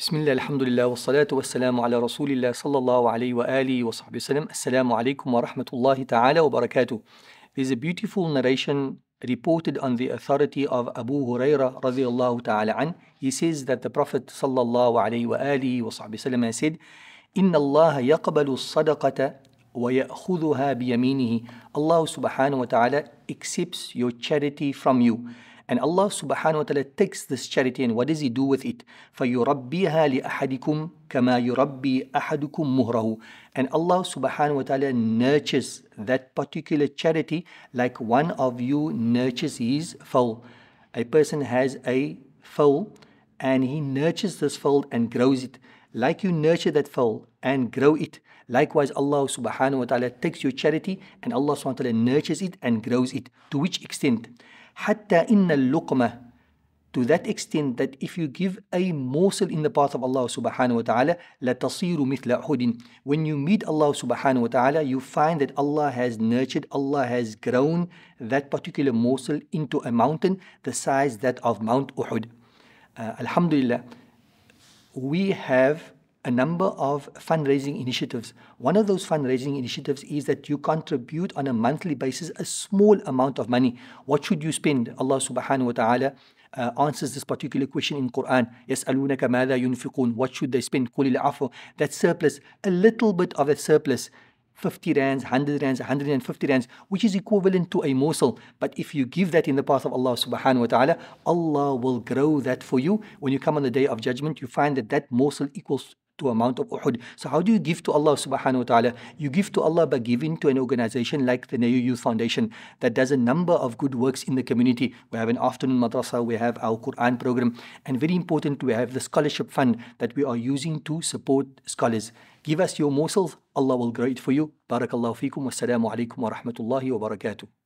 بسم الله الحمد لله والصلاة والسلام على رسول الله صلى الله عليه وآله وصحبه وسلم السلام عليكم ورحمة الله تعالى وبركاته There is a beautiful narration reported on the authority of Abu Huraira رضي الله تعالى عنه He says that the Prophet صلى الله عليه وآله وصحبه وسلم said إن الله يقبل الصدقة ويأخذها بيمينه Allah سبحانه وتعالى accepts your charity from you And Allah subhanahu wa ta'ala takes this charity and what does He do with it? فَيُرَبِّيهَا لِأَحَدِكُمْ كَمَا يُرَبِّي أَحَدُكُمْ مُهْرَهُ And Allah subhanahu wa ta'ala nurtures that particular charity like one of you nurtures his fowl. A person has a fowl and he nurtures this fowl and grows it. Like you nurture that fowl and grow it. Likewise, Allah subhanahu wa ta'ala takes your charity and Allah subhanahu wa ta'ala nurtures it and grows it. To which extent? حتى إن اللقمة to that extent that if you give a morsel in the path of Allah subhanahu wa ta'ala, لَتَصِيرُ مِثْلَ أُحُدٍ When you meet Allah subhanahu wa ta'ala, you find that Allah has nurtured, Allah has grown that particular morsel into a mountain the size that of Mount Uhud. Uh, Alhamdulillah, we have a number of fundraising initiatives. One of those fundraising initiatives is that you contribute on a monthly basis a small amount of money. What should you spend? Allah subhanahu wa ta'ala uh, answers this particular question in Quran. يَسْأَلُونَكَ مَاذَا يُنْفِقُونَ What should they spend? قُلِ الْعَفُوَ That surplus, a little bit of that surplus, 50 rands, 100 rands, 150 rands, which is equivalent to a morsel. But if you give that in the path of Allah subhanahu wa ta'ala, Allah will grow that for you. When you come on the day of judgment, you find that that morsel equals to amount of Uhud. So how do you give to Allah subhanahu wa ta'ala? You give to Allah by giving to an organization like the Nayu Youth Foundation that does a number of good works in the community. We have an afternoon madrasa, we have our Quran program, and very important, we have the scholarship fund that we are using to support scholars. Give us your morsels, Allah will grant it for you. Barakallahu feekum. Wassalamu alaikum wa rahmatullahi wa barakatuh.